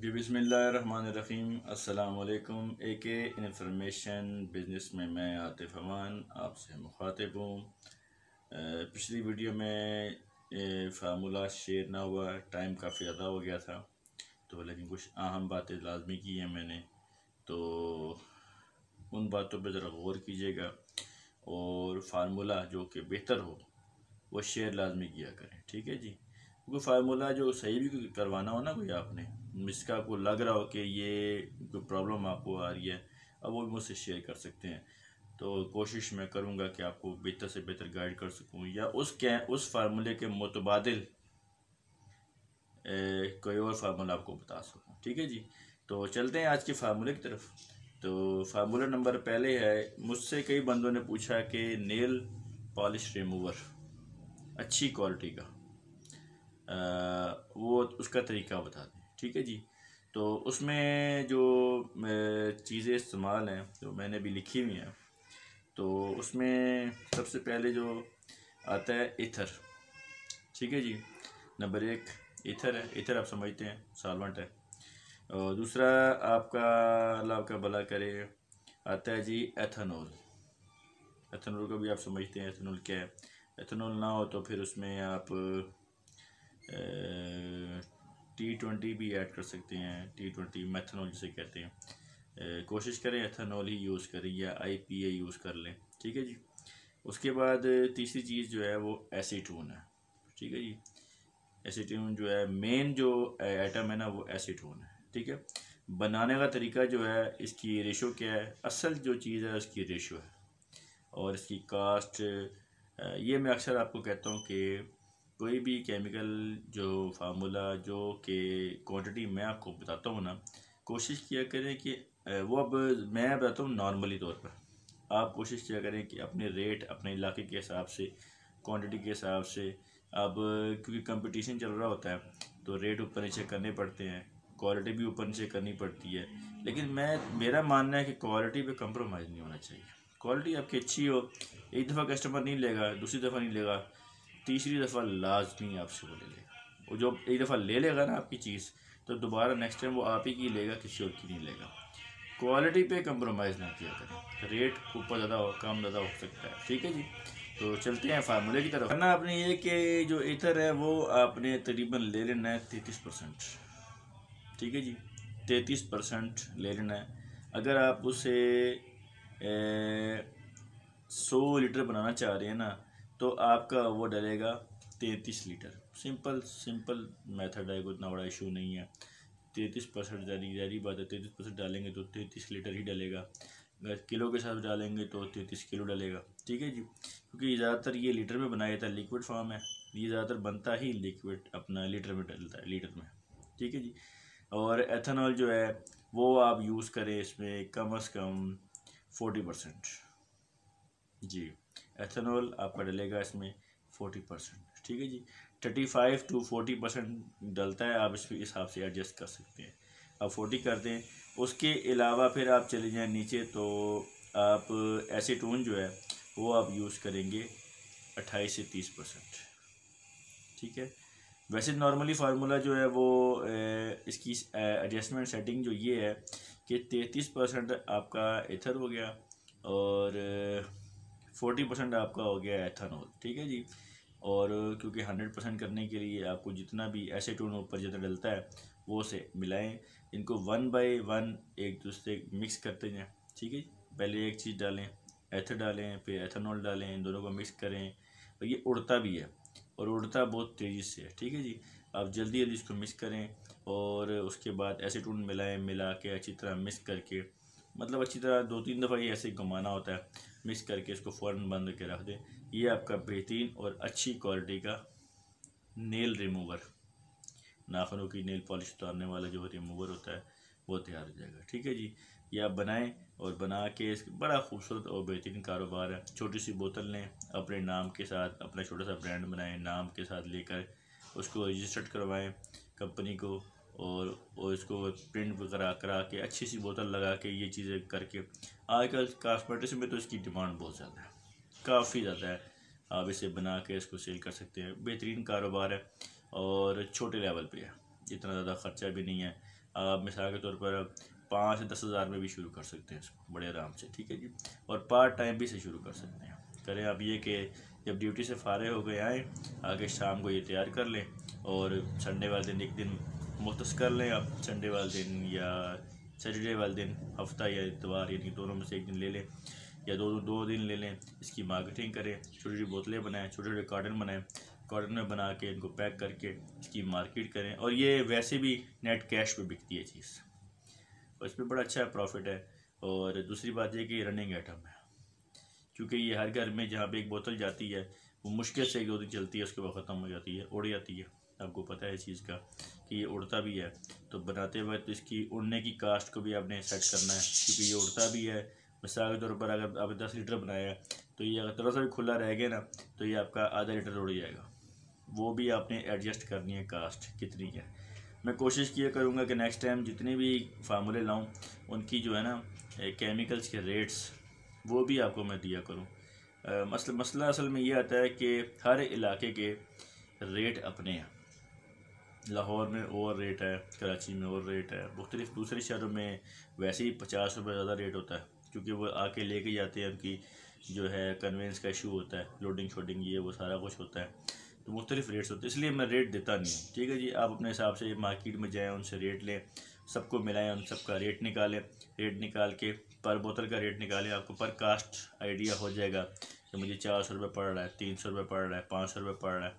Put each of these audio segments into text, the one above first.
जी बसमीम अल्लाम ए के इन्फॉर्मेशन बिजनेस में मैं आतिफ अमान आपसे मुखातिब हूँ पिछली वीडियो में फार्मूला शेयर ना हुआ टाइम काफ़ी ज़्यादा हो गया था तो लेकिन कुछ अहम बातें लाजमी की हैं मैंने तो उन बातों पे ज़रा गौर कीजिएगा और फार्मूला जो कि बेहतर हो वो शेयर लाजमी किया करें ठीक है जी क्योंकि फार्मूला जो सही भी करवाना हो ना कोई आपने जिसका आपको लग रहा हो कि ये जो प्रॉब्लम आपको आ रही है अब वो भी मुझसे शेयर कर सकते हैं तो कोशिश मैं करूँगा कि आपको बेहतर से बेहतर गाइड कर सकूँ या उस कै उस फार्मूले के मुतबाद कोई और फार्मूला आपको बता सकूँ ठीक है जी तो चलते हैं आज के फार्मूले की तरफ तो फार्मूला नंबर पहले है मुझसे कई बंदों ने पूछा कि नेल पॉलिश रिमूवर अच्छी क्वालिटी का आ, वो उसका तरीका बता दें ठीक है जी तो उसमें जो चीज़ें इस्तेमाल हैं जो मैंने भी लिखी हुई हैं तो उसमें सबसे पहले जो आता है इथर ठीक है जी नंबर एक इथर है इथर आप समझते हैं सालवेंट है और दूसरा आपका अल्लाह का भला करे आता है जी एथेनॉल एथेनॉल को भी आप समझते हैं एथेनॉल क्या है एथेनॉल ना हो तो फिर उसमें आप टी ट्वेंटी भी ऐड कर सकते हैं टी ट्वेंटी मैथनॉल जिसे कहते हैं कोशिश करें एथनॉल ही यूज़ करें या आई पी ए यूज़ कर लें ठीक है जी उसके बाद तीसरी चीज़ जो है वो एसीटोन है ठीक है जी एसीटून जो है मेन जो आइटम है ना वो एसीटोन है ठीक है बनाने का तरीका जो है इसकी रेशो क्या है असल जो चीज़ है उसकी रेशो है और इसकी कास्ट ये मैं अक्सर आपको कहता हूँ कि कोई भी केमिकल जो फार्मूला जो कि क्वांटिटी मैं आपको बताता हूँ ना कोशिश किया करें कि वो अब मैं बताता हूँ नॉर्मली तौर पर आप कोशिश किया करें कि अपने रेट अपने इलाके के हिसाब से क्वांटिटी के हिसाब से अब क्योंकि कंपटीशन चल रहा होता है तो रेट ऊपर नीचे करने पड़ते हैं क्वालिटी भी ऊपर नीचे करनी पड़ती है लेकिन मैं मेरा मानना है कि क्वालिटी पर कंप्रोमाइज़ नहीं होना चाहिए क्वालिटी आपकी अच्छी हो एक दफ़ा कस्टमर नहीं लेगा दूसरी दफ़ा नहीं लेगा तीसरी दफ़ा लाजमी आपसे वो ले लेगा वो जो एक दफ़ा ले लेगा ना आपकी चीज़ तो दोबारा नेक्स्ट टाइम वो आप ही की लेगा किसी और की नहीं लेगा क्वालिटी पे कम्प्रोमाइज़ ना किया करें रेट ऊपर ज़्यादा हो कम ज़्यादा हो सकता है ठीक है जी तो चलते हैं फार्मूले की तरफ ना आपने ये कि जो इथर है वो आपने तकरीबन ले लेना है तैंतीस परसेंट ठीक है जी तैंतीस परसेंट ले लेना है अगर आप उसे सौ लीटर बनाना चाह रहे हैं ना तो आपका वो डलेगा तैंतीस लीटर सिंपल सिंपल मेथड है कोई इतना बड़ा इशू नहीं है तैंतीस परसेंट जारी बात है तैंतीस परसेंट डालेंगे तो तैंतीस लीटर ही डलेगा अगर किलो के साथ डालेंगे तो तैंतीस किलो डलेगा ठीक है जी क्योंकि ज़्यादातर ये लीटर में बनाया है लिक्विड फॉर्म है ये ज़्यादातर बनता ही लिक्विड अपना लीटर में डलता है लीटर में ठीक है जी और एथेनॉल जो है वो आप यूज़ करें इसमें कम अज़ कम फोर्टी परसेंट जी एथेनॉल आपका डलेगा इसमें फोर्टी परसेंट ठीक है जी thirty five to forty percent डलता है आप इस हिसाब से एडजस्ट कर सकते हैं आप फोर्टी कर दें उसके अलावा फिर आप चले जाएँ नीचे तो आप एसीटोन जो है वो आप यूज़ करेंगे अट्ठाईस से तीस परसेंट ठीक है वैसे नॉर्मली फार्मूला जो है वो इसकी एडजस्टमेंट सेटिंग जो ये है कि तैंतीस परसेंट आपका एथर हो गया और फोर्टी परसेंट आपका हो गया एथानॉल ठीक है जी और क्योंकि हंड्रेड परसेंट करने के लिए आपको जितना भी एसीटोन ऊपर जितना डलता है वो से मिलाएं इनको वन बाय वन एक दूसरे मिक्स करते जाएँ ठीक है पहले एक चीज़ डालें एथर डालें फिर एथानॉल डालें इन दोनों को मिक्स करें और ये उड़ता भी है और उड़ता बहुत तेज़ी से है ठीक है जी आप जल्दी जल्दी इसको मिक्स करें और उसके बाद एसीटून मिलाएं मिला के अच्छी तरह मिक्स करके मतलब अच्छी तरह दो तीन दफ़ा ये ऐसे घुमाना होता है मिक्स करके इसको फ़ौर बंद करके रख दें ये आपका बेहतरीन और अच्छी क्वालिटी का नेल रिमूवर नाखनों की नेल पॉलिश उतारने वाला जो रिमूवर होता है वो तैयार हो जाएगा ठीक है जी ये आप बनाएँ और बना के इस बड़ा खूबसूरत और बेहतरीन कारोबार है छोटी सी बोतल लें अपने नाम के साथ अपना छोटा सा ब्रांड बनाएं नाम के साथ लेकर उसको रजिस्टर्ड करवाएं कंपनी को और और इसको प्रिंट वगैरह करा के अच्छी सी बोतल लगा के ये चीज़ें करके आजकल कॉस्मेटिक्स में तो इसकी डिमांड बहुत ज़्यादा है काफ़ी ज़्यादा है आप इसे बना के इसको सेल कर सकते हैं बेहतरीन कारोबार है और छोटे लेवल पे है इतना ज़्यादा ख़र्चा भी नहीं है आप मिसाल के तौर पर पाँच से दस हज़ार में भी शुरू कर सकते हैं इसको बड़े आराम से ठीक है जी और पार्ट टाइम भी इसे शुरू कर सकते हैं करें आप ये कि जब ड्यूटी से फारे हो गए आएँ आगे शाम को ये तैयार कर लें और संडे वाले दिन एक दिन मुख्त कर लें आप संडे वाले दिन या सैटरडे वाले दिन हफ्ता या इतवार यानी दोनों में से एक दिन ले लें या दो दो दिन ले लें इसकी मार्केटिंग करें छोटी छोटी बोतलें बनाएं छोटे छोटे कार्टन बनाएं कार्टन में बना के इनको पैक करके इसकी मार्केट करें और ये वैसे भी नेट कैश पे बिकती है चीज़ और इस पर बड़ा अच्छा प्रॉफिट है और दूसरी बात यह कि रनिंग आइटम है क्योंकि ये हर घर में जहाँ पे एक बोतल जाती है वो मुश्किल से एक दो दिन चलती है उसके बाद ख़त्म हो जाती है उड़ जाती है आपको पता है इस चीज़ का कि ये उड़ता भी है तो बनाते वक्त इसकी उड़ने की कास्ट को भी आपने सेट करना है क्योंकि ये उड़ता भी है मिसाल के तौर पर अगर आप दस लीटर बनाया तो ये अगर थोड़ा सा भी खुला रह गया ना तो ये आपका आधा लीटर उड़ जाएगा वो भी आपने एडजस्ट करनी है कास्ट कितनी है मैं कोशिश किया करूँगा कि नेक्स्ट टाइम जितने भी फार्मूले लाऊँ उनकी जो है ना केमिकल्स के रेट्स वो भी आपको मैं दिया करूँ मसल मसला असल में ये आता है कि हर इलाके के रेट अपने हैं लाहौर में ओवर रेट है कराची में ओवर रेट है मुख्तलिफ दूसरे शहरों में वैसे ही पचास रुपये ज़्यादा रेट होता है क्योंकि वो आके लेके जाते हैं उनकी जो है कन्वेंस का इशू होता है लोडिंग शोडिंग ये वो सारा कुछ होता है तो मुख्तलिफ रेट्स होते हैं इसलिए मैं रेट देता नहीं हूँ ठीक है जी आप अपने हिसाब से मार्केट में जाएँ उनसे रेट लें सबको मिलाएं उन सबका रेट निकालें रेट निकाल के पर बोतल का रेट निकालें आपको पर कास्ट आइडिया हो जाएगा कि मुझे चार सौ रुपये पड़ रहा है तीन सौ रुपये पड़ रहा है पाँच सौ रुपये पड़ रहा है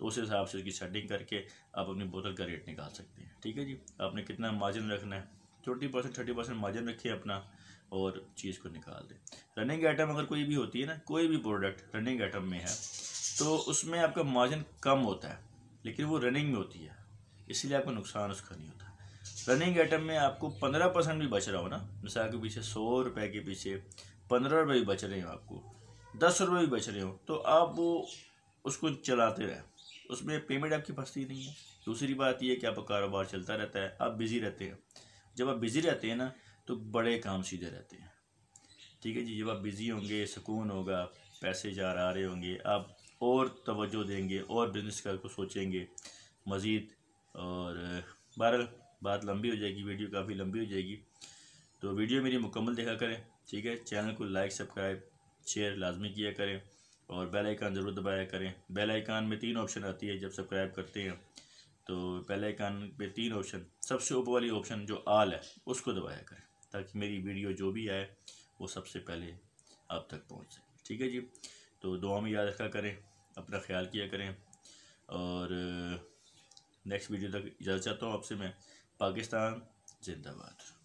तो उस हिसाब से उसकी सेटिंग करके आप अपनी बोतल का रेट निकाल सकते हैं ठीक है जी आपने कितना मार्जिन रखना है twenty percent thirty percent margin रखिए अपना और चीज़ को निकाल दें रनिंग आइटम अगर कोई भी होती है ना कोई भी प्रोडक्ट रनिंग आइटम में है तो उसमें आपका मार्जिन कम होता है लेकिन वो रनिंग में होती है इसलिए आपको नुकसान उसका नहीं होता रनिंग आइटम में आपको पंद्रह परसेंट भी बच रहा हो ना मिसाल के पीछे सौ रुपये के पीछे पंद्रह रुपये भी बच रहे हो आपको दस रुपये भी बच रहे हो तो आप वो उसको चलाते रहें उसमें पेमेंट आपकी फंसती नहीं है दूसरी बात यह कि आपका कारोबार चलता रहता है आप बिज़ी रहते हैं जब आप बिज़ी रहते हैं ना तो बड़े काम सीधे रहते हैं ठीक है जी जब आप बिज़ी होंगे सुकून होगा पैसे जा रहा रहे होंगे आप और तवज्जो देंगे और बिज़नेस का को सोचेंगे मज़ीद और बहरहाल बात लंबी हो जाएगी वीडियो काफ़ी लंबी हो जाएगी तो वीडियो मेरी मुकम्मल देखा करें ठीक है चैनल को लाइक सब्सक्राइब शेयर लाजमी किया करें और बेल आइकन ज़रूर दबाया करें बेल आइकान में तीन ऑप्शन आती है जब सब्सक्राइब करते हैं तो बेल आइकन पे तीन ऑप्शन सबसे ऊपर वाली ऑप्शन जो आल है उसको दबाया करें ताकि मेरी वीडियो जो भी आए वो सबसे पहले आप तक पहुँच सके ठीक है जी तो दुआ में याद रखा करें अपना ख्याल किया करें और नेक्स्ट वीडियो तक इजाज़त चाहता हूँ आपसे मैं पाकिस्तान जिंदाबाद